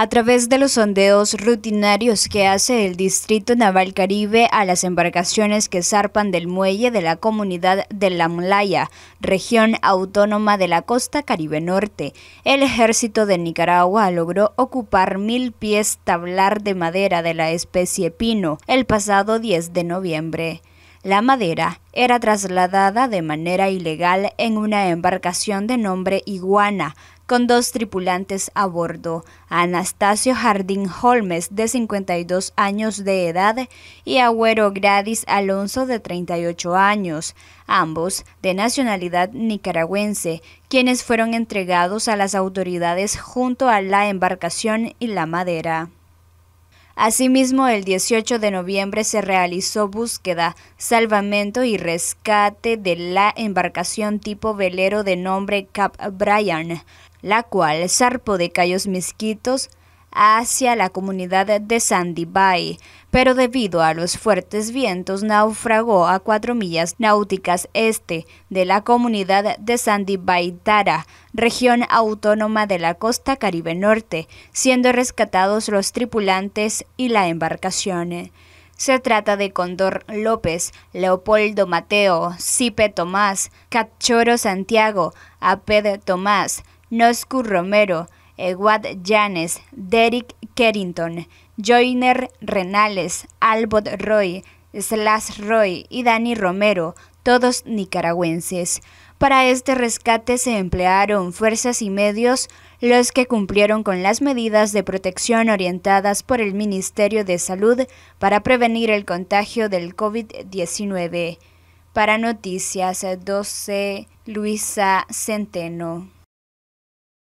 a través de los sondeos rutinarios que hace el Distrito Naval Caribe a las embarcaciones que zarpan del muelle de la comunidad de La Mulaya, región autónoma de la costa Caribe Norte. El ejército de Nicaragua logró ocupar mil pies tablar de madera de la especie pino el pasado 10 de noviembre. La madera era trasladada de manera ilegal en una embarcación de nombre Iguana, con dos tripulantes a bordo, Anastasio Jardín Holmes, de 52 años de edad, y Agüero Gradis Alonso, de 38 años, ambos de nacionalidad nicaragüense, quienes fueron entregados a las autoridades junto a la embarcación y la madera. Asimismo, el 18 de noviembre se realizó búsqueda, salvamento y rescate de la embarcación tipo velero de nombre Cap Bryan, la cual zarpó de Cayos Misquitos hacia la comunidad de Sandy Bay, pero debido a los fuertes vientos naufragó a cuatro millas náuticas este de la comunidad de Sandy Bay Tara, región autónoma de la costa caribe norte, siendo rescatados los tripulantes y la embarcación. Se trata de Condor López, Leopoldo Mateo, Cipe Tomás, Cachoro Santiago, Aped Tomás, Noscu Romero, Eguad Llanes, Derek Carrington, Joyner Renales, Albot Roy, Slash Roy y Dani Romero, todos nicaragüenses. Para este rescate se emplearon fuerzas y medios los que cumplieron con las medidas de protección orientadas por el Ministerio de Salud para prevenir el contagio del COVID-19. Para Noticias 12, Luisa Centeno.